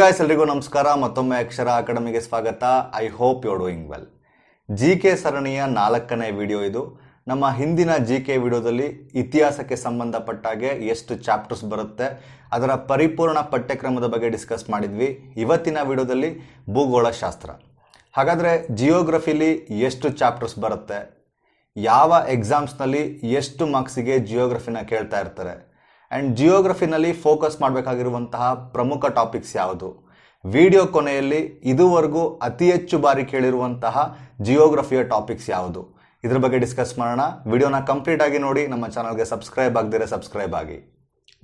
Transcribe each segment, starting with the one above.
guys ಎಲ್ರಿಗೂ ನಮಸ್ಕಾರ ಮತ್ತೊಮ್ಮೆ ಅಕ್ಷರ ಅಕಾಡೆಮಿಗೆ ಸ್ವಾಗತ I hope you doing well G K ಸರಣಿಯ ನಾಲ್ಕನೇ ವಿಡಿಯೋ ಇದು ನಮ್ಮ ಹಿಂದಿನ ಜಿ ಕೆ ವಿಡಿಯೋದಲ್ಲಿ ಇತಿಹಾಸಕ್ಕೆ ಸಂಬಂಧಪಟ್ಟಾಗೆ ಎಷ್ಟು ಚಾಪ್ಟರ್ಸ್ ಬರುತ್ತೆ ಅದರ ಪರಿಪೂರ್ಣ ಪಠ್ಯಕ್ರಮದ ಬಗ್ಗೆ ಡಿಸ್ಕಸ್ ಮಾಡಿದ್ವಿ ಇವತ್ತಿನ ವಿಡಿಯೋದಲ್ಲಿ ಭೂಗೋಳಶಾಸ್ತ್ರ ಹಾಗಾದರೆ ಜಿಯೋಗ್ರಫಿಲಿ ಎಷ್ಟು ಚಾಪ್ಟರ್ಸ್ ಬರುತ್ತೆ ಯಾವ ಎಕ್ಸಾಮ್ಸ್ನಲ್ಲಿ ಎಷ್ಟು ಮಾರ್ಕ್ಸಿಗೆ ಜಿಯೋಗ್ರಫಿನ ಕೇಳ್ತಾ ಇರ್ತಾರೆ ಆ್ಯಂಡ್ ಜಿಯೋಗ್ರಫಿನಲ್ಲಿ ಫೋಕಸ್ ಮಾಡಬೇಕಾಗಿರುವಂತಹ ಪ್ರಮುಖ ಟಾಪಿಕ್ಸ್ ಯಾವುದು ವಿಡಿಯೋ ಕೊನೆಯಲ್ಲಿ ಇದುವರೆಗೂ ಅತಿ ಹೆಚ್ಚು ಬಾರಿ ಕೇಳಿರುವಂತಹ ಜಿಯೋಗ್ರಫಿಯ ಟಾಪಿಕ್ಸ್ ಯಾವುದು ಇದ್ರ ಬಗ್ಗೆ ಡಿಸ್ಕಸ್ ಮಾಡೋಣ ವಿಡಿಯೋನ ಕಂಪ್ಲೀಟ್ ಆಗಿ ನೋಡಿ ನಮ್ಮ ಚಾನಲ್ಗೆ ಸಬ್ಸ್ಕ್ರೈಬ್ ಆಗದಿರ ಸಬ್ಸ್ಕ್ರೈಬ್ ಆಗಿ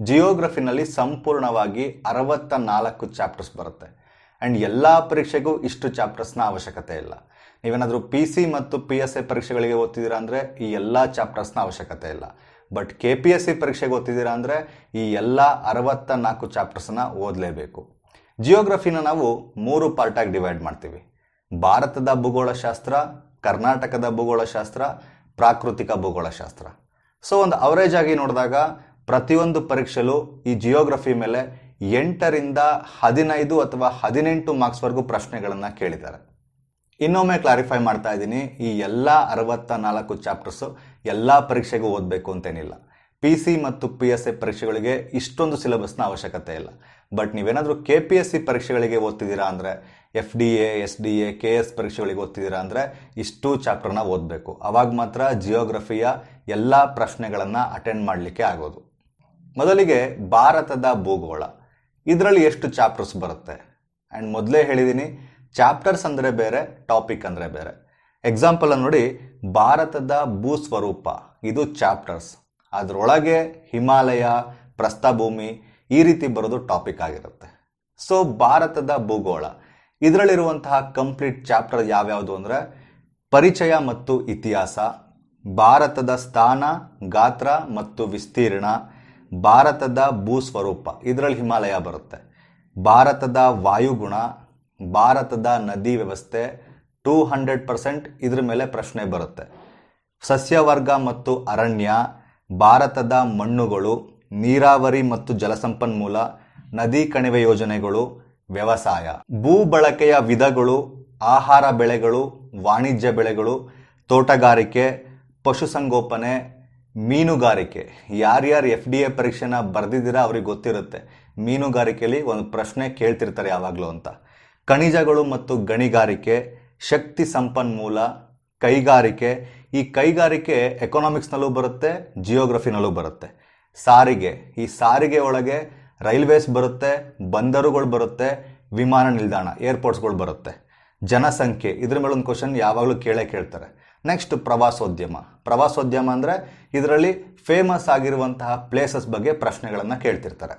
ಜಿಯೋಗ್ರಫಿನಲ್ಲಿ ಸಂಪೂರ್ಣವಾಗಿ ಅರವತ್ತ ನಾಲ್ಕು ಚಾಪ್ಟರ್ಸ್ ಬರುತ್ತೆ ಆ್ಯಂಡ್ ಎಲ್ಲ ಪರೀಕ್ಷೆಗೂ ಇಷ್ಟು ಚಾಪ್ಟರ್ಸ್ನ ಅವಶ್ಯಕತೆ ಇಲ್ಲ ನೀವೇನಾದರೂ ಪಿ ಸಿ ಮತ್ತು ಪಿ ಎಸ್ ಐ ಪರೀಕ್ಷೆಗಳಿಗೆ ಓದ್ತಿದ್ದೀರಾ ಅಂದರೆ ಈ ಎಲ್ಲ ಚಾಪ್ಟರ್ಸ್ನ ಅವಶ್ಯಕತೆ ಇಲ್ಲ but K P S C ಪರೀಕ್ಷೆಗೆ ಓದ್ತಿದ್ದೀರಾ ಅಂದರೆ ಈ ಎಲ್ಲ ಅರವತ್ತ ನಾಲ್ಕು ಚಾಪ್ಟರ್ಸನ್ನ ಓದಲೇಬೇಕು ಜಿಯೋಗ್ರಫಿನ ನಾವು ಮೂರು ಪಾರ್ಟಾಗಿ ಡಿವೈಡ್ ಮಾಡ್ತೀವಿ ಭಾರತದ ಭೂಗೋಳಶಾಸ್ತ್ರ ಕರ್ನಾಟಕದ ಭೂಗೋಳಶಾಸ್ತ್ರ ಪ್ರಾಕೃತಿಕ ಭೂಗೋಳಶಾಸ್ತ್ರ ಸೊ ಒಂದು ಅವರೇಜ್ ಆಗಿ ನೋಡಿದಾಗ ಪ್ರತಿಯೊಂದು ಪರೀಕ್ಷೆಲೂ ಈ ಜಿಯೋಗ್ರಫಿ ಮೇಲೆ ಎಂಟರಿಂದ ಹದಿನೈದು ಅಥವಾ ಹದಿನೆಂಟು ಮಾರ್ಕ್ಸ್ವರೆಗೂ ಪ್ರಶ್ನೆಗಳನ್ನು ಕೇಳಿದ್ದಾರೆ ಇನ್ನೊಮ್ಮೆ ಕ್ಲಾರಿಫೈ ಮಾಡ್ತಾ ಇದ್ದೀನಿ ಈ ಎಲ್ಲ ಅರವತ್ತ ನಾಲ್ಕು ಚಾಪ್ಟರ್ಸು ಎಲ್ಲ ಪರೀಕ್ಷೆಗೂ ಓದಬೇಕು ಅಂತೇನಿಲ್ಲ ಪಿ ಸಿ ಮತ್ತು ಪಿ ಎಸ್ ಎ ಪರೀಕ್ಷೆಗಳಿಗೆ ಇಷ್ಟೊಂದು ಸಿಲೆಬಸ್ನ ಅವಶ್ಯಕತೆ ಇಲ್ಲ ಬಟ್ ನೀವೇನಾದರೂ ಕೆ ಪಿ ಎಸ್ ಸಿ ಪರೀಕ್ಷೆಗಳಿಗೆ ಓದ್ತಿದ್ದೀರಾ ಅಂದರೆ F D A S D A K S ಪರೀಕ್ಷೆಗಳಿಗೆ ಓದ್ತಿದ್ದೀರಾ ಅಂದರೆ ಇಷ್ಟು ಚಾಪ್ಟರ್ನ ಓದಬೇಕು ಅವಾಗ ಮಾತ್ರ ಜಿಯೋಗ್ರಫಿಯ ಎಲ್ಲ ಪ್ರಶ್ನೆಗಳನ್ನು ಅಟೆಂಡ್ ಮಾಡಲಿಕ್ಕೆ ಆಗೋದು ಮೊದಲಿಗೆ ಭಾರತದ ಭೂಗೋಳ ಇದರಲ್ಲಿ ಎಷ್ಟು ಚಾಪ್ಟರ್ಸ್ ಬರುತ್ತೆ ಆ್ಯಂಡ್ ಮೊದಲೇ ಹೇಳಿದ್ದೀನಿ ಚಾಪ್ಟರ್ಸ್ ಅಂದರೆ ಬೇರೆ ಟಾಪಿಕ್ ಅಂದರೆ ಬೇರೆ ಎಕ್ಸಾಂಪಲನ್ನು ನೋಡಿ ಭಾರತದ ಭೂ ಸ್ವರೂಪ ಇದು ಚಾಪ್ಟರ್ಸ್ ಅದರೊಳಗೆ ಹಿಮಾಲಯ ಪ್ರಸ್ಥಭೂಮಿ ಈ ರೀತಿ ಬರೋದು ಟಾಪಿಕ್ ಆಗಿರುತ್ತೆ ಸೊ ಭಾರತದ ಭೂಗೋಳ ಇದರಲ್ಲಿರುವಂತಹ ಕಂಪ್ಲೀಟ್ ಚಾಪ್ಟರ್ ಯಾವ್ಯಾವುದು ಅಂದರೆ ಪರಿಚಯ ಮತ್ತು ಇತಿಹಾಸ ಭಾರತದ ಸ್ಥಾನ ಗಾತ್ರ ಮತ್ತು ವಿಸ್ತೀರ್ಣ ಭಾರತದ ಭೂ ಸ್ವರೂಪ ಇದರಲ್ಲಿ ಹಿಮಾಲಯ ಬರುತ್ತೆ ಭಾರತದ ವಾಯುಗುಣ ಭಾರತದ ನದಿ ವ್ಯವಸ್ಥೆ ಟೂ ಹಂಡ್ರೆಡ್ ಪರ್ಸೆಂಟ್ ಇದ್ರ ಮೇಲೆ ಪ್ರಶ್ನೆ ಬರುತ್ತೆ ಸಸ್ಯವರ್ಗ ಮತ್ತು ಅರಣ್ಯ ಭಾರತದ ಮಣ್ಣುಗಳು ನೀರಾವರಿ ಮತ್ತು ಜಲಸಂಪನ್ಮೂಲ ನದಿ ಕಣಿವೆ ಯೋಜನೆಗಳು ವ್ಯವಸಾಯ ಭೂ ಬಳಕೆಯ ವಿಧಗಳು ಆಹಾರ ಬೆಳೆಗಳು ವಾಣಿಜ್ಯ ಬೆಳೆಗಳು ತೋಟಗಾರಿಕೆ ಪಶುಸಂಗೋಪನೆ ಮೀನುಗಾರಿಕೆ ಯಾರ್ಯಾರು ಎಫ್ ಡಿ ಎ ಪರೀಕ್ಷೆನ ಬರೆದಿದ್ದೀರಾ ಅವ್ರಿಗೆ ಗೊತ್ತಿರುತ್ತೆ ಮೀನುಗಾರಿಕೆಯಲ್ಲಿ ಒಂದು ಪ್ರಶ್ನೆ ಕೇಳ್ತಿರ್ತಾರೆ ಯಾವಾಗಲೂ ಅಂತ ಖನಿಜಗಳು ಮತ್ತು ಗಣಿಗಾರಿಕೆ ಶಕ್ತಿ ಸಂಪನ್ಮೂಲ ಕೈಗಾರಿಕೆ ಈ ಕೈಗಾರಿಕೆ ಎಕನಾಮಿಕ್ಸ್ನಲ್ಲೂ ಬರುತ್ತೆ ಜಿಯೋಗ್ರಫಿನಲ್ಲೂ ಬರುತ್ತೆ ಸಾರಿಗೆ ಈ ಸಾರಿಗೆ ಒಳಗೆ ರೈಲ್ವೇಸ್ ಬರುತ್ತೆ ಬಂದರುಗಳು ಬರುತ್ತೆ ವಿಮಾನ ನಿಲ್ದಾಣ ಏರ್ಪೋರ್ಟ್ಸ್ಗಳು ಬರುತ್ತೆ ಜನಸಂಖ್ಯೆ ಇದ್ರ ಮೇಲೊಂದು ಕ್ವಶನ್ ಯಾವಾಗಲೂ ಕೇಳೇ ಕೇಳ್ತಾರೆ ನೆಕ್ಸ್ಟ್ ಪ್ರವಾಸೋದ್ಯಮ ಪ್ರವಾಸೋದ್ಯಮ ಅಂದರೆ ಇದರಲ್ಲಿ ಫೇಮಸ್ ಆಗಿರುವಂತಹ ಪ್ಲೇಸಸ್ ಬಗ್ಗೆ ಪ್ರಶ್ನೆಗಳನ್ನು ಕೇಳ್ತಿರ್ತಾರೆ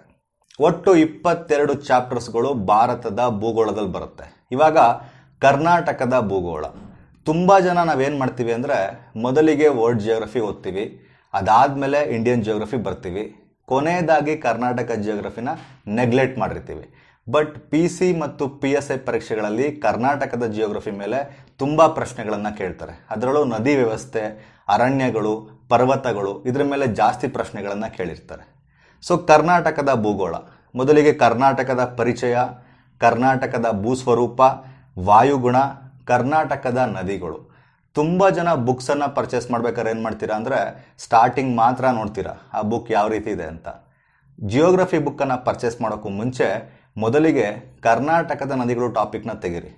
ಒಟ್ಟು ಇಪ್ಪತ್ತೆರಡು ಚಾಪ್ಟರ್ಸ್ಗಳು ಭಾರತದ ಭೂಗೋಳದಲ್ಲಿ ಬರುತ್ತೆ ಇವಾಗ ಕರ್ನಾಟಕದ ಭೂಗೋಳ ತುಂಬ ಜನ ನಾವೇನು ಮಾಡ್ತೀವಿ ಅಂದರೆ ಮೊದಲಿಗೆ ವರ್ಲ್ಡ್ ಜಿಯೋಗ್ರಫಿ ಓದ್ತೀವಿ ಅದಾದಮೇಲೆ ಇಂಡಿಯನ್ ಜಿಯೋಗ್ರಫಿ ಬರ್ತೀವಿ ಕೊನೆಯದಾಗಿ ಕರ್ನಾಟಕ ಜಿಯೋಗ್ರಫಿನ ನೆಗ್ಲೆಕ್ಟ್ ಮಾಡಿರ್ತೀವಿ ಬಟ್ ಪಿ ಸಿ ಮತ್ತು ಪಿ ಎಸ್ ಐ ಪರೀಕ್ಷೆಗಳಲ್ಲಿ ಕರ್ನಾಟಕದ ಜಿಯೋಗ್ರಫಿ ಮೇಲೆ ತುಂಬ ಪ್ರಶ್ನೆಗಳನ್ನು ಕೇಳ್ತಾರೆ ಅದರಲ್ಲೂ ನದಿ ವ್ಯವಸ್ಥೆ ಅರಣ್ಯಗಳು ಪರ್ವತಗಳು ಇದರ ಮೇಲೆ ಜಾಸ್ತಿ ಪ್ರಶ್ನೆಗಳನ್ನು ಕೇಳಿರ್ತಾರೆ ಸೊ ಕರ್ನಾಟಕದ ಭೂಗೋಳ ಮೊದಲಿಗೆ ಕರ್ನಾಟಕದ ಪರಿಚಯ ಕರ್ನಾಟಕದ ಭೂಸ್ವರೂಪ ವಾಯುಗುಣ ಕರ್ನಾಟಕದ ನದಿಗಳು ತುಂಬ ಜನ ಬುಕ್ಸನ್ನು ಪರ್ಚೇಸ್ ಮಾಡ್ಬೇಕಾದ್ರೆ ಏನು ಮಾಡ್ತೀರಾ ಅಂದರೆ ಸ್ಟಾರ್ಟಿಂಗ್ ಮಾತ್ರ ನೋಡ್ತೀರಾ ಆ ಬುಕ್ ಯಾವ ರೀತಿ ಇದೆ ಅಂತ ಜಿಯೋಗ್ರಫಿ ಬುಕ್ಕನ್ನು ಪರ್ಚೇಸ್ ಮಾಡೋಕ್ಕೂ ಮುಂಚೆ ಮೊದಲಿಗೆ ಕರ್ನಾಟಕದ ನದಿಗಳು ಟಾಪಿಕ್ನ ತೆಗಿರಿ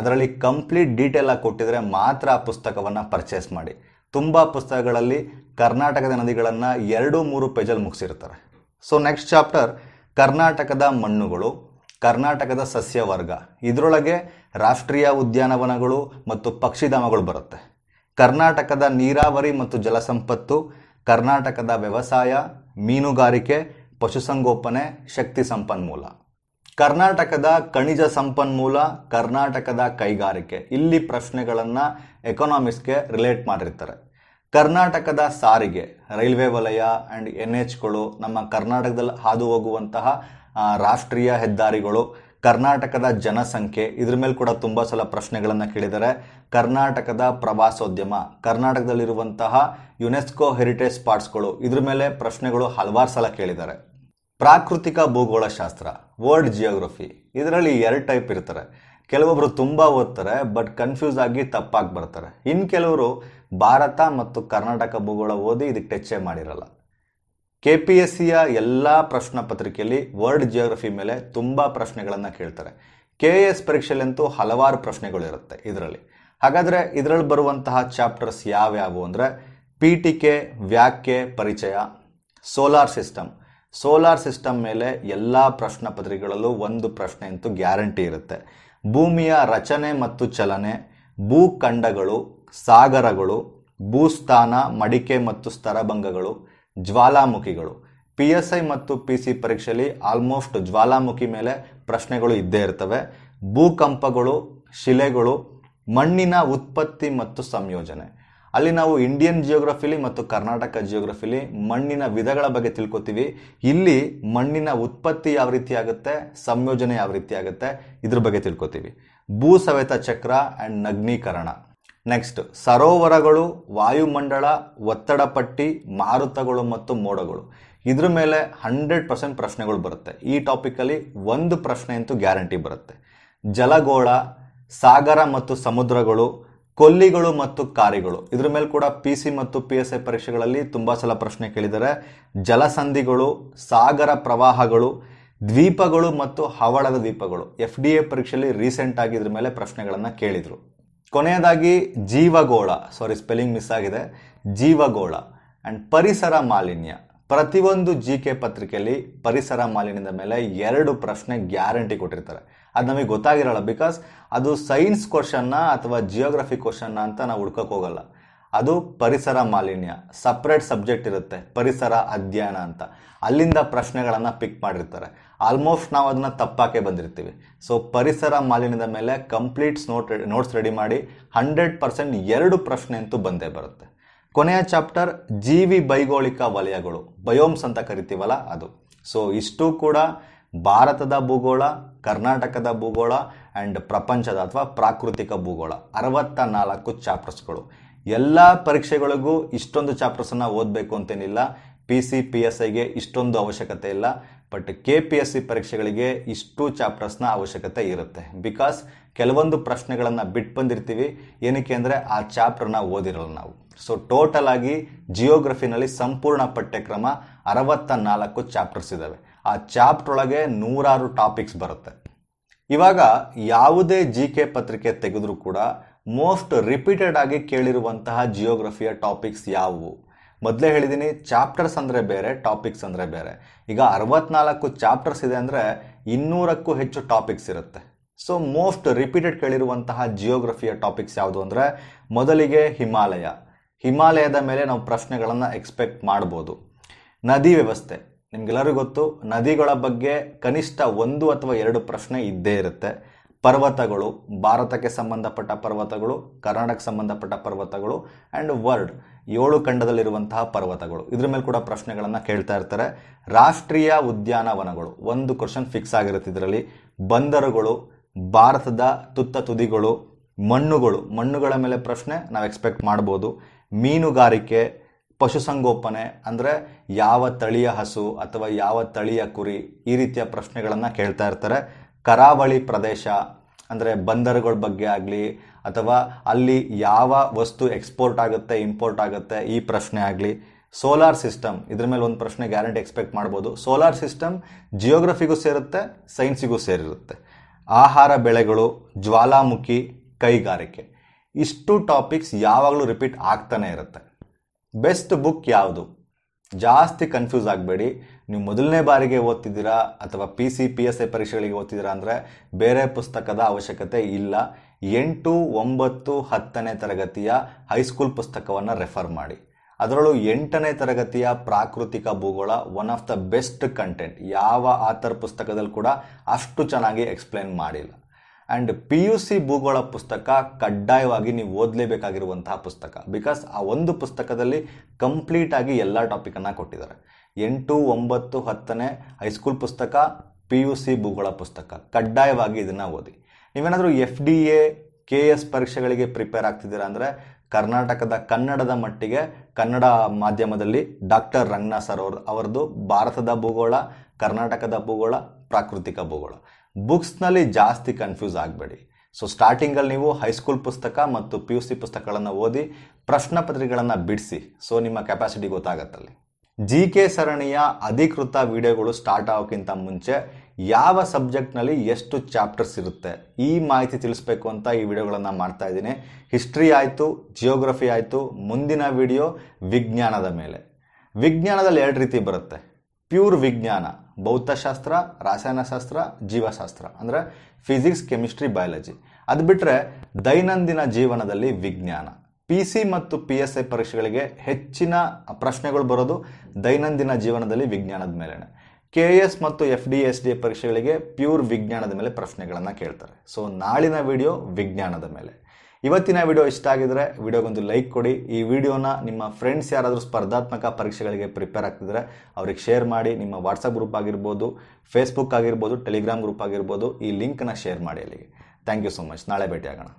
ಅದರಲ್ಲಿ ಕಂಪ್ಲೀಟ್ ಡೀಟೇಲ್ ಆಗಿ ಕೊಟ್ಟಿದ್ರೆ ಮಾತ್ರ ಆ ಪುಸ್ತಕವನ್ನು ಪರ್ಚೇಸ್ ಮಾಡಿ ತುಂಬ ಪುಸ್ತಕಗಳಲ್ಲಿ ಕರ್ನಾಟಕದ ನದಿಗಳನ್ನು ಎರಡು ಮೂರು ಪೇಜಲ್ಲಿ ಮುಗಿಸಿರ್ತಾರೆ ಸೊ ನೆಕ್ಸ್ಟ್ ಚಾಪ್ಟರ್ ಕರ್ನಾಟಕದ ಮಣ್ಣುಗಳು ಕರ್ನಾಟಕದ ಸಸ್ಯವರ್ಗ ಇದರೊಳಗೆ ರಾಷ್ಟ್ರೀಯ ಉದ್ಯಾನವನಗಳು ಮತ್ತು ಪಕ್ಷಿಧಾಮಗಳು ಬರುತ್ತೆ ಕರ್ನಾಟಕದ ನೀರಾವರಿ ಮತ್ತು ಜಲಸಂಪತ್ತು ಕರ್ನಾಟಕದ ವ್ಯವಸಾಯ ಮೀನುಗಾರಿಕೆ ಪಶುಸಂಗೋಪನೆ ಶಕ್ತಿ ಸಂಪನ್ಮೂಲ ಕರ್ನಾಟಕದ ಖನಿಜ ಸಂಪನ್ಮೂಲ ಕರ್ನಾಟಕದ ಕೈಗಾರಿಕೆ ಇಲ್ಲಿ ಪ್ರಶ್ನೆಗಳನ್ನು ಎಕನಾಮಿಕ್ಸ್ಗೆ ರಿಲೇಟ್ ಮಾಡಿರ್ತಾರೆ ಕರ್ನಾಟಕದ ಸಾರಿಗೆ ರೈಲ್ವೆ ವಲಯ ಆ್ಯಂಡ್ ಎನ್ ಎಚ್ಗಳು ನಮ್ಮ ಕರ್ನಾಟಕದಲ್ಲಿ ಹಾದು ಹೋಗುವಂತಹ ರಾಷ್ಟ್ರೀಯ ಹೆದ್ದಾರಿಗಳು ಕರ್ನಾಟಕದ ಜನಸಂಖ್ಯೆ ಇದ್ರ ಮೇಲೆ ಕೂಡ ತುಂಬ ಸಲ ಪ್ರಶ್ನೆಗಳನ್ನು ಕೇಳಿದ್ದಾರೆ ಕರ್ನಾಟಕದ ಪ್ರವಾಸೋದ್ಯಮ ಕರ್ನಾಟಕದಲ್ಲಿರುವಂತಹ ಯುನೆಸ್ಕೋ ಹೆರಿಟೇಜ್ ಸ್ಪಾಟ್ಸ್ಗಳು ಇದ್ರ ಮೇಲೆ ಪ್ರಶ್ನೆಗಳು ಹಲವಾರು ಸಲ ಕೇಳಿದ್ದಾರೆ ಪ್ರಾಕೃತಿಕ ಭೂಗೋಳಶಾಸ್ತ್ರ ವರ್ಲ್ಡ್ ಜಿಯೋಗ್ರಫಿ ಇದರಲ್ಲಿ ಎರಡು ಟೈಪ್ ಇರ್ತಾರೆ ಕೆಲವೊಬ್ಬರು ತುಂಬ ಓದ್ತಾರೆ ಬಟ್ ಕನ್ಫ್ಯೂಸ್ ಆಗಿ ತಪ್ಪಾಗಿ ಬರ್ತಾರೆ ಇನ್ನು ಕೆಲವರು ಭಾರತ ಮತ್ತು ಕರ್ನಾಟಕ ಭೂಗೋಳ ಓದಿ ಇದಕ್ಕೆ ಟೆಚ್ಚೆ ಮಾಡಿರಲ್ಲ ಕೆ ಪಿ ಎಸ್ ಸಿಯ ಎಲ್ಲ ಪ್ರಶ್ನೆ ಪತ್ರಿಕೆಯಲ್ಲಿ ವರ್ಲ್ಡ್ ಜಿಯೋಗ್ರಫಿ ಮೇಲೆ ತುಂಬ ಪ್ರಶ್ನೆಗಳನ್ನು ಕೇಳ್ತಾರೆ ಕೆ ಎ ಎಸ್ ಪರೀಕ್ಷೆಯಲ್ಲಂತೂ ಹಲವಾರು ಪ್ರಶ್ನೆಗಳಿರುತ್ತೆ ಇದರಲ್ಲಿ ಹಾಗಾದರೆ ಇದರಲ್ಲಿ ಬರುವಂತಹ ಚಾಪ್ಟರ್ಸ್ ಯಾವ್ಯಾವು ಅಂದರೆ ಕೆ ವ್ಯಾಖ್ಯೆ ಪರಿಚಯ ಸೋಲಾರ್ ಸಿಸ್ಟಮ್ ಸೋಲಾರ್ ಸಿಸ್ಟಮ್ ಮೇಲೆ ಎಲ್ಲ ಪ್ರಶ್ನೆ ಪತ್ರಿಕೆಗಳಲ್ಲೂ ಒಂದು ಪ್ರಶ್ನೆ ಅಂತೂ ಗ್ಯಾರಂಟಿ ಇರುತ್ತೆ ಭೂಮಿಯ ರಚನೆ ಮತ್ತು ಚಲನೆ ಭೂಖಂಡಗಳು ಸಾಗರಗಳು ಭೂಸ್ಥಾನ ಮಡಿಕೆ ಮತ್ತು ಸ್ತರಭಂಗಗಳು ಜ್ವಾಲಾಮುಖಿಗಳು ಪಿ ಎಸ್ ಐ ಮತ್ತು ಪಿ ಸಿ ಪರೀಕ್ಷೆಯಲ್ಲಿ ಆಲ್ಮೋಸ್ಟ್ ಜ್ವಾಲಾಮುಖಿ ಮೇಲೆ ಪ್ರಶ್ನೆಗಳು ಇದ್ದೇ ಇರ್ತವೆ ಭೂಕಂಪಗಳು ಶಿಲೆಗಳು ಮಣ್ಣಿನ ಉತ್ಪತ್ತಿ ಮತ್ತು ಸಂಯೋಜನೆ ಅಲ್ಲಿ ನಾವು ಇಂಡಿಯನ್ ಜಿಯೋಗ್ರಫಿಲಿ ಮತ್ತು ಕರ್ನಾಟಕ ಜಿಯೋಗ್ರಫಿಲಿ ಮಣ್ಣಿನ ವಿಧಗಳ ಬಗ್ಗೆ ತಿಳ್ಕೊತೀವಿ ಇಲ್ಲಿ ಮಣ್ಣಿನ ಉತ್ಪತ್ತಿ ಯಾವ ರೀತಿ ಆಗುತ್ತೆ ಸಂಯೋಜನೆ ಯಾವ ರೀತಿ ಆಗುತ್ತೆ ಇದ್ರ ಬಗ್ಗೆ ತಿಳ್ಕೊತೀವಿ ಭೂಸವೆತ ಚಕ್ರ ಆ್ಯಂಡ್ ನಗ್ನೀಕರಣ ನೆಕ್ಸ್ಟ್ ಸರೋವರಗಳು ವಾಯುಮಂಡಳ ಒತ್ತಡ ಪಟ್ಟಿ ಮಾರುತಗಳು ಮತ್ತು ಮೋಡಗಳು ಇದ್ರ ಮೇಲೆ ಹಂಡ್ರೆಡ್ ಪರ್ಸೆಂಟ್ ಪ್ರಶ್ನೆಗಳು ಬರುತ್ತೆ ಈ ಟಾಪಿಕಲ್ಲಿ ಒಂದು ಪ್ರಶ್ನೆ ಅಂತೂ ಗ್ಯಾರಂಟಿ ಬರುತ್ತೆ ಜಲಗೋಳ ಸಾಗರ ಮತ್ತು ಸಮುದ್ರಗಳು ಕೊಲ್ಲಿಗಳು ಮತ್ತು ಕಾರಿಗಳು ಇದ್ರ ಮೇಲೆ ಕೂಡ ಪಿ ಸಿ ಮತ್ತು ಪಿ ಎಸ್ ಐ ಪರೀಕ್ಷೆಗಳಲ್ಲಿ ತುಂಬ ಸಲ ಪ್ರಶ್ನೆ ಕೇಳಿದ್ದಾರೆ ಜಲಸಂಧಿಗಳು ಸಾಗರ ಪ್ರವಾಹಗಳು ದ್ವೀಪಗಳು ಮತ್ತು ಹವಳದ ದ್ವೀಪಗಳು ಎಫ್ ಡಿ ಎ ಪರೀಕ್ಷೆಯಲ್ಲಿ ರೀಸೆಂಟ್ ಆಗಿ ಇದ್ರ ಮೇಲೆ ಪ್ರಶ್ನೆಗಳನ್ನು ಕೇಳಿದರು ಕೊನೆಯದಾಗಿ ಜೀವಗೋಳ ಸಾರಿ ಸ್ಪೆಲ್ಲಿಂಗ್ ಮಿಸ್ ಆಗಿದೆ ಜೀವಗೋಳ ಆ್ಯಂಡ್ ಪರಿಸರ ಮಾಲಿನ್ಯ ಪ್ರತಿಯೊಂದು ಜಿ ಕೆ ಪತ್ರಿಕೆಯಲ್ಲಿ ಪರಿಸರ ಮಾಲಿನ್ಯದ ಮೇಲೆ ಎರಡು ಪ್ರಶ್ನೆ ಗ್ಯಾರಂಟಿ ಕೊಟ್ಟಿರ್ತಾರೆ ಅದು ನಮಗೆ ಗೊತ್ತಾಗಿರಲ್ಲ ಬಿಕಾಸ್ ಅದು ಸೈನ್ಸ್ ಕ್ವಶನ್ನ ಅಥವಾ ಜಿಯೋಗ್ರಫಿ ಕ್ವಶನ್ನ ಅಂತ ನಾವು ಹುಡ್ಕಕ್ಕೆ ಹೋಗಲ್ಲ ಅದು ಪರಿಸರ ಮಾಲಿನ್ಯ ಸಪ್ರೇಟ್ ಸಬ್ಜೆಕ್ಟ್ ಇರುತ್ತೆ ಪರಿಸರ ಅಧ್ಯಯನ ಅಂತ ಅಲ್ಲಿಂದ ಪ್ರಶ್ನೆಗಳನ್ನು ಪಿಕ್ ಮಾಡಿರ್ತಾರೆ ಆಲ್ಮೋಸ್ಟ್ ನಾವು ಅದನ್ನು ತಪ್ಪಾಕೆ ಬಂದಿರ್ತೀವಿ ಸೊ ಪರಿಸರ ಮಾಲಿನ್ಯದ ಮೇಲೆ ಕಂಪ್ಲೀಟ್ಸ್ ನೋಟ್ ನೋಟ್ಸ್ ರೆಡಿ ಮಾಡಿ ಹಂಡ್ರೆಡ್ ಪರ್ಸೆಂಟ್ ಎರಡು ಪ್ರಶ್ನೆ ಅಂತೂ ಬಂದೇ ಬರುತ್ತೆ ಕೊನೆಯ ಚಾಪ್ಟರ್ ಜೀವಿ ಭೈಗೋಳಿಕ ವಲಯಗಳು ಬಯೋಮ್ಸ್ ಅಂತ ಕರಿತೀವಲ್ಲ ಅದು ಸೊ ಇಷ್ಟು ಕೂಡ ಭಾರತದ ಭೂಗೋಳ ಕರ್ನಾಟಕದ ಭೂಗೋಳ ಆ್ಯಂಡ್ ಪ್ರಪಂಚದ ಅಥವಾ ಪ್ರಾಕೃತಿಕ ಭೂಗೋಳ ಅರವತ್ತ ನಾಲ್ಕು ಚಾಪ್ಟರ್ಸ್ಗಳು ಎಲ್ಲ ಪರೀಕ್ಷೆಗಳಿಗೂ ಇಷ್ಟೊಂದು ಚಾಪ್ಟರ್ಸನ್ನು ಓದಬೇಕು ಅಂತೇನಿಲ್ಲ ಪಿ ಸಿ ಪಿ ಎಸ್ ಐಗೆ ಇಷ್ಟೊಂದು ಅವಶ್ಯಕತೆ ಇಲ್ಲ but K P S C ಪರೀಕ್ಷೆಗಳಿಗೆ ಇಷ್ಟು ಚಾಪ್ಟರ್ಸ್ನ ಅವಶ್ಯಕತೆ ಇರುತ್ತೆ ಬಿಕಾಸ್ ಕೆಲವೊಂದು ಪ್ರಶ್ನೆಗಳನ್ನು ಬಿಟ್ಟು ಬಂದಿರ್ತೀವಿ ಏನಕ್ಕೆ ಅಂದರೆ ಆ ಚಾಪ್ಟರ್ನ ಓದಿರಲ್ಲ ನಾವು ಸೊ ಟೋಟಲ್ ಆಗಿ ಜಿಯೋಗ್ರಫಿನಲ್ಲಿ ಸಂಪೂರ್ಣ ಪಠ್ಯಕ್ರಮ ಅರವತ್ತ ನಾಲ್ಕು ಚಾಪ್ಟರ್ಸ್ ಇದ್ದಾವೆ ಆ ಚಾಪ್ಟರ್ ಒಳಗೆ ನೂರಾರು ಟಾಪಿಕ್ಸ್ ಬರುತ್ತೆ ಇವಾಗ ಯಾವುದೇ ಜಿ ಕೆ ಪತ್ರಿಕೆ ತೆಗೆದರೂ ಕೂಡ ಮೋಸ್ಟ್ ರಿಪೀಟೆಡ್ ಆಗಿ ಕೇಳಿರುವಂತಹ ಜಿಯೋಗ್ರಫಿಯ ಟಾಪಿಕ್ಸ್ ಯಾವುವು ಮೊದಲೇ ಹೇಳಿದ್ದೀನಿ ಚಾಪ್ಟರ್ಸ್ ಅಂದರೆ ಬೇರೆ ಟಾಪಿಕ್ಸ್ ಅಂದರೆ ಬೇರೆ ಈಗ ಅರವತ್ನಾಲ್ಕು ಚಾಪ್ಟರ್ಸ್ ಇದೆ ಅಂದರೆ ಇನ್ನೂರಕ್ಕೂ ಹೆಚ್ಚು ಟಾಪಿಕ್ಸ್ ಇರುತ್ತೆ ಸೊ ಮೋಸ್ಟ್ ರಿಪೀಟೆಡ್ ಕೇಳಿರುವಂತಹ ಜಿಯೋಗ್ರಫಿಯ ಟಾಪಿಕ್ಸ್ ಯಾವುದು ಅಂದರೆ ಮೊದಲಿಗೆ ಹಿಮಾಲಯ ಹಿಮಾಲಯದ ಮೇಲೆ ನಾವು ಪ್ರಶ್ನೆಗಳನ್ನು ಎಕ್ಸ್ಪೆಕ್ಟ್ ಮಾಡ್ಬೋದು ನದಿ ವ್ಯವಸ್ಥೆ ನಿಮ್ಗೆಲ್ಲರಿಗೂ ಗೊತ್ತು ನದಿಗಳ ಬಗ್ಗೆ ಕನಿಷ್ಠ ಒಂದು ಅಥವಾ ಎರಡು ಪ್ರಶ್ನೆ ಇದ್ದೇ ಇರುತ್ತೆ ಪರ್ವತಗಳು ಭಾರತಕ್ಕೆ ಸಂಬಂಧಪಟ್ಟ ಪರ್ವತಗಳು ಕರ್ನಾಟಕ ಸಂಬಂಧಪಟ್ಟ ಪರ್ವತಗಳು ಆ್ಯಂಡ್ ವರ್ಲ್ಡ್ ಏಳು ಖಂಡದಲ್ಲಿರುವಂತಹ ಪರ್ವತಗಳು ಇದ್ರ ಮೇಲೆ ಕೂಡ ಪ್ರಶ್ನೆಗಳನ್ನು ಕೇಳ್ತಾ ಇರ್ತಾರೆ ರಾಷ್ಟ್ರೀಯ ಉದ್ಯಾನವನಗಳು ಒಂದು ಕ್ವಶನ್ ಫಿಕ್ಸ್ ಆಗಿರುತ್ತೆ ಇದರಲ್ಲಿ ಬಂದರುಗಳು ಭಾರತದ ತುತ್ತ ತುದಿಗಳು ಮಣ್ಣುಗಳು ಮಣ್ಣುಗಳ ಮೇಲೆ ಪ್ರಶ್ನೆ ನಾವು ಎಕ್ಸ್ಪೆಕ್ಟ್ ಮಾಡ್ಬೋದು ಮೀನುಗಾರಿಕೆ ಪಶುಸಂಗೋಪನೆ ಅಂದರೆ ಯಾವ ತಳಿಯ ಹಸು ಅಥವಾ ಯಾವ ತಳಿಯ ಕುರಿ ಈ ರೀತಿಯ ಪ್ರಶ್ನೆಗಳನ್ನು ಕೇಳ್ತಾ ಇರ್ತಾರೆ ಕರಾವಳಿ ಪ್ರದೇಶ ಅಂದರೆ ಬಂದರುಗಳ ಬಗ್ಗೆ ಆಗಲಿ ಅಥವಾ ಅಲ್ಲಿ ಯಾವ ವಸ್ತು ಎಕ್ಸ್ಪೋರ್ಟ್ ಆಗುತ್ತೆ ಇಂಪೋರ್ಟ್ ಆಗುತ್ತೆ ಈ ಪ್ರಶ್ನೆ ಆಗಲಿ ಸೋಲಾರ್ ಸಿಸ್ಟಮ್ ಇದ್ರ ಮೇಲೆ ಒಂದು ಪ್ರಶ್ನೆ ಗ್ಯಾರಂಟಿ ಎಕ್ಸ್ಪೆಕ್ಟ್ ಮಾಡ್ಬೋದು ಸೋಲಾರ್ ಸಿಸ್ಟಮ್ ಜಿಯೋಗ್ರಫಿಗೂ ಸೇರುತ್ತೆ ಸೈನ್ಸಿಗೂ ಸೇರಿರುತ್ತೆ ಆಹಾರ ಬೆಳೆಗಳು ಜ್ವಾಲಾಮುಖಿ ಕೈಗಾರಿಕೆ ಇಷ್ಟು ಟಾಪಿಕ್ಸ್ ಯಾವಾಗಲೂ ರಿಪೀಟ್ ಆಗ್ತಾನೆ ಇರುತ್ತೆ ಬೆಸ್ಟ್ ಬುಕ್ ಯಾವುದು ಜಾಸ್ತಿ ಕನ್ಫ್ಯೂಸ್ ಆಗಬೇಡಿ ನೀವು ಮೊದಲನೇ ಬಾರಿಗೆ ಓದ್ತಿದ್ದೀರಾ ಅಥವಾ P C P S A ಪರೀಕ್ಷೆಗಳಿಗೆ ಓದ್ತಿದ್ದೀರಾ ಅಂದರೆ ಬೇರೆ ಪುಸ್ತಕದ ಅವಶ್ಯಕತೆ ಇಲ್ಲ ಎಂಟು ಒಂಬತ್ತು ಹತ್ತನೇ ತರಗತಿಯ ಹೈಸ್ಕೂಲ್ ಪುಸ್ತಕವನ್ನು ರೆಫರ್ ಮಾಡಿ ಅದರಲ್ಲೂ ಎಂಟನೇ ತರಗತಿಯ ಪ್ರಾಕೃತಿಕ ಭೂಗೋಳ one of the best content ಯಾವ ಆಥರ್ ಪುಸ್ತಕದಲ್ಲಿ ಕೂಡ ಅಷ್ಟು ಚೆನ್ನಾಗಿ ಎಕ್ಸ್ಪ್ಲೇನ್ ಮಾಡಿಲ್ಲ ಆ್ಯಂಡ್ ಪಿ ಯು ಸಿ ಭೂಗೋಳ ಪುಸ್ತಕ ಕಡ್ಡಾಯವಾಗಿ ನೀವು ಓದಲೇಬೇಕಾಗಿರುವಂತಹ ಪುಸ್ತಕ ಬಿಕಾಸ್ ಆ ಒಂದು ಪುಸ್ತಕದಲ್ಲಿ ಕಂಪ್ಲೀಟಾಗಿ ಎಲ್ಲ ಟಾಪಿಕನ್ನು ಕೊಟ್ಟಿದ್ದಾರೆ ಎಂಟು ಒಂಬತ್ತು ಹತ್ತನೇ ಹೈಸ್ಕೂಲ್ ಪುಸ್ತಕ ಪಿ ಯು ಸಿ ಭೂಗೋಳ ಪುಸ್ತಕ ಕಡ್ಡಾಯವಾಗಿ ಇದನ್ನು ಓದಿ ನೀವೇನಾದರೂ F D A K S ಪರೀಕ್ಷೆಗಳಿಗೆ ಪ್ರಿಪೇರ್ ಆಗ್ತಿದ್ದೀರಾ ಅಂದರೆ ಕರ್ನಾಟಕದ ಕನ್ನಡದ ಮಟ್ಟಿಗೆ ಕನ್ನಡ ಮಾಧ್ಯಮದಲ್ಲಿ ಡಾಕ್ಟರ್ ರಂಗನಾ ಸರ್ ಅವರು ಅವರದು ಭಾರತದ ಭೂಗೋಳ ಕರ್ನಾಟಕದ ಭೂಗೋಳ ಪ್ರಾಕೃತಿಕ ಭೂಗೋಳ ಬುಕ್ಸ್ನಲ್ಲಿ ಜಾಸ್ತಿ ಕನ್ಫ್ಯೂಸ್ ಆಗಬೇಡಿ ಸೊ ಸ್ಟಾರ್ಟಿಂಗಲ್ಲಿ ನೀವು ಹೈಸ್ಕೂಲ್ ಪುಸ್ತಕ ಮತ್ತು ಪಿ ಯು ಸಿ ಪುಸ್ತಕಗಳನ್ನು ಓದಿ ಪ್ರಶ್ನೆ ಪತ್ರಿಕೆಗಳನ್ನು ಬಿಡಿಸಿ ಸೊ ನಿಮ್ಮ ಕೆಪಾಸಿಟಿ ಗೊತ್ತಾಗತ್ತಲ್ಲಿ ಜಿ ಕೆ ಸರಣಿಯ ಅಧಿಕೃತ ವಿಡಿಯೋಗಳು ಸ್ಟಾರ್ಟ್ ಆಗೋಕ್ಕಿಂತ ಮುಂಚೆ ಯಾವ ಸಬ್ಜೆಕ್ಟ್ನಲ್ಲಿ ಎಷ್ಟು ಚಾಪ್ಟರ್ಸ್ ಇರುತ್ತೆ ಈ ಮಾಹಿತಿ ತಿಳಿಸ್ಬೇಕು ಅಂತ ಈ ವಿಡಿಯೋಗಳನ್ನು ಮಾಡ್ತಾ ಇದ್ದೀನಿ ಹಿಸ್ಟ್ರಿ ಆಯಿತು ಜಿಯೋಗ್ರಫಿ ಆಯಿತು ಮುಂದಿನ ವಿಡಿಯೋ ವಿಜ್ಞಾನದ ಮೇಲೆ ವಿಜ್ಞಾನದಲ್ಲಿ ಎರಡು ರೀತಿ ಬರುತ್ತೆ ಪ್ಯೂರ್ ವಿಜ್ಞಾನ ಭೌತಶಾಸ್ತ್ರ ರಾಸಾಯನಶಾಸ್ತ್ರ ಜೀವಶಾಸ್ತ್ರ ಅಂದರೆ ಫಿಸಿಕ್ಸ್ ಕೆಮಿಸ್ಟ್ರಿ ಬಯಾಲಜಿ ಅದು ಬಿಟ್ಟರೆ ದೈನಂದಿನ ಜೀವನದಲ್ಲಿ ವಿಜ್ಞಾನ ಪಿ ಸಿ ಮತ್ತು ಪಿ ಎಸ್ ಐ ಪರೀಕ್ಷೆಗಳಿಗೆ ಹೆಚ್ಚಿನ ಪ್ರಶ್ನೆಗಳು ಬರೋದು ದೈನಂದಿನ ಜೀವನದಲ್ಲಿ ವಿಜ್ಞಾನದ ಮೇಲೇ ಕೆ ಎಸ್ ಮತ್ತು ಎಫ್ ಡಿ ಎಸ್ ಡಿ ಪರೀಕ್ಷೆಗಳಿಗೆ ಪ್ಯೂರ್ ವಿಜ್ಞಾನದ ಮೇಲೆ ಪ್ರಶ್ನೆಗಳನ್ನು ಕೇಳ್ತಾರೆ ಸೊ ನಾಳಿನ ವಿಡಿಯೋ ವಿಜ್ಞಾನದ ಮೇಲೆ ಇವತ್ತಿನ ವಿಡಿಯೋ ಇಷ್ಟ ಆಗಿದ್ರೆ ವಿಡಿಯೋಗೊಂದು ಲೈಕ್ ಕೊಡಿ ಈ ವಿಡಿಯೋನ ನಿಮ್ಮ ಫ್ರೆಂಡ್ಸ್ ಯಾರಾದರೂ ಸ್ಪರ್ಧಾತ್ಮಕ ಪರೀಕ್ಷೆಗಳಿಗೆ ಪ್ರಿಪೇರ್ ಆಗ್ತಿದ್ರೆ ಅವ್ರಿಗೆ ಶೇರ್ ಮಾಡಿ ನಿಮ್ಮ ವಾಟ್ಸಪ್ ಗ್ರೂಪ್ ಆಗಿರ್ಬೋದು ಫೇಸ್ಬುಕ್ ಆಗಿರ್ಬೋದು ಟೆಲಿಗ್ರಾಮ್ ಗ್ರೂಪ್ ಆಗಿರ್ಬೋದು ಈ ಲಿಂಕ್ನ ಶೇರ್ ಮಾಡಿ ಅಲ್ಲಿಗೆ ಥ್ಯಾಂಕ್ ಯು ಸೊ ಮಚ್ ನಾಳೆ ಭೇಟಿಯಾಗೋಣ